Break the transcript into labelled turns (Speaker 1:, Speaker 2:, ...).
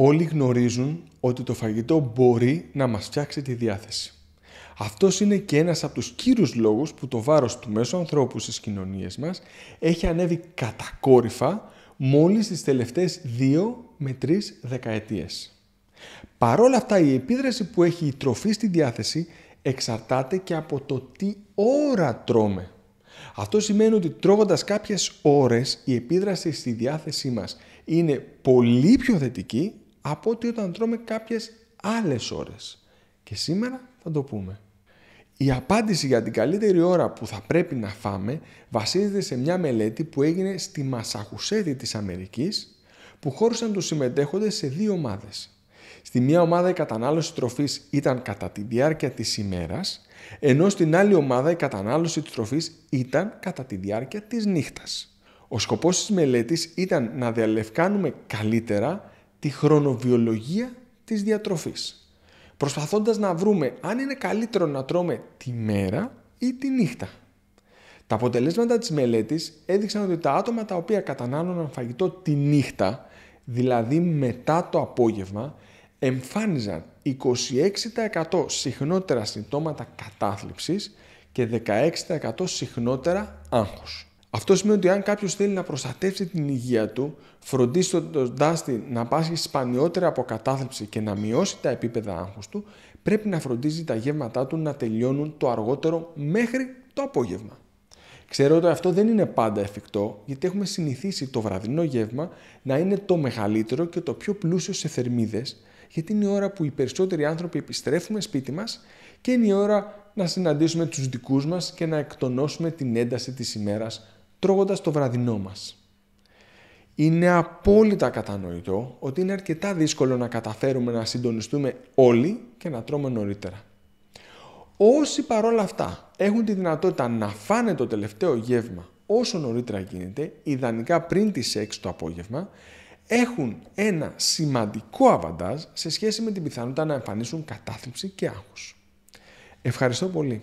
Speaker 1: Όλοι γνωρίζουν ότι το φαγητό μπορεί να μας φτιάξει τη διάθεση. Αυτός είναι και ένας από τους κύριους λόγους που το βάρος του μέσου ανθρώπου στις κοινωνίες μας έχει ανέβει κατακόρυφα μόλις τις τελευταίες 2 με 3 δεκαετίες. Παρόλα αυτά η επίδραση που έχει η τροφή στη διάθεση εξαρτάται και από το τι ώρα τρώμε. Αυτό σημαίνει ότι τρώγοντας κάποιες ώρες η επίδραση στη διάθεσή μας είναι πολύ πιο θετική από ότι όταν τρώμε κάποιες άλλες ώρες. Και σήμερα θα το πούμε. Η απάντηση για την καλύτερη ώρα που θα πρέπει να φάμε βασίζεται σε μια μελέτη που έγινε στη Μασαχουσέτη της Αμερικής που χώρισαν τους συμμετέχοντες σε δύο ομάδες. Στη μία ομάδα η κατανάλωση τροφής ήταν κατά τη διάρκεια της ημέρας, ενώ στην άλλη ομάδα η κατανάλωση της τροφής ήταν κατά τη διάρκεια της νύχτας. Ο σκοπός της μελέτης ήταν να διαλευκάνουμε καλύτερα τη χρονοβιολογία της διατροφής. Προσπαθώντας να βρούμε αν είναι καλύτερο να τρώμε τη μέρα ή τη νύχτα. Τα αποτελέσματα της μελέτης έδειξαν ότι τα άτομα τα οποία κατανάλωναν φαγητό τη νύχτα, δηλαδή μετά το απόγευμα, εμφάνιζαν 26% συχνότερα συμπτώματα κατάθλιψης και 16% συχνότερα άγχος. Αυτό σημαίνει ότι αν κάποιος θέλει να προστατεύσει την υγεία του, φροντίζοντας την να πάσχει σπανιότερα από κατάθλιψη και να μειώσει τα επίπεδα άγχους του, πρέπει να φροντίζει τα γεύματά του να τελειώνουν το αργότερο μέχρι το απόγευμα. Ξέρω ότι αυτό δεν είναι πάντα εφικτό, γιατί έχουμε συνηθίσει το βραδινό γεύμα να είναι το μεγαλύτερο και το πιο πλούσιο σε θερμίδες, γιατί είναι η ώρα που οι περισσότεροι άνθρωποι επιστρέφουμε σπίτι μας και είναι η ώρα να συναντήσουμε τους δικούς μας και να εκτονώσουμε την ένταση της ημέρας τρώγοντας το βραδινό μας. Είναι απόλυτα κατανοητό ότι είναι αρκετά δύσκολο να καταφέρουμε να συντονιστούμε όλοι και να τρώμε νωρίτερα. Όσοι παρόλα αυτά έχουν τη δυνατότητα να φάνε το τελευταίο γεύμα όσο νωρίτερα γίνεται, ιδανικά πριν τις 6 το απόγευμα, έχουν ένα σημαντικό αβαντάζ σε σχέση με την πιθανότητα να εμφανίσουν κατάθλιψη και άγχος. Ευχαριστώ πολύ.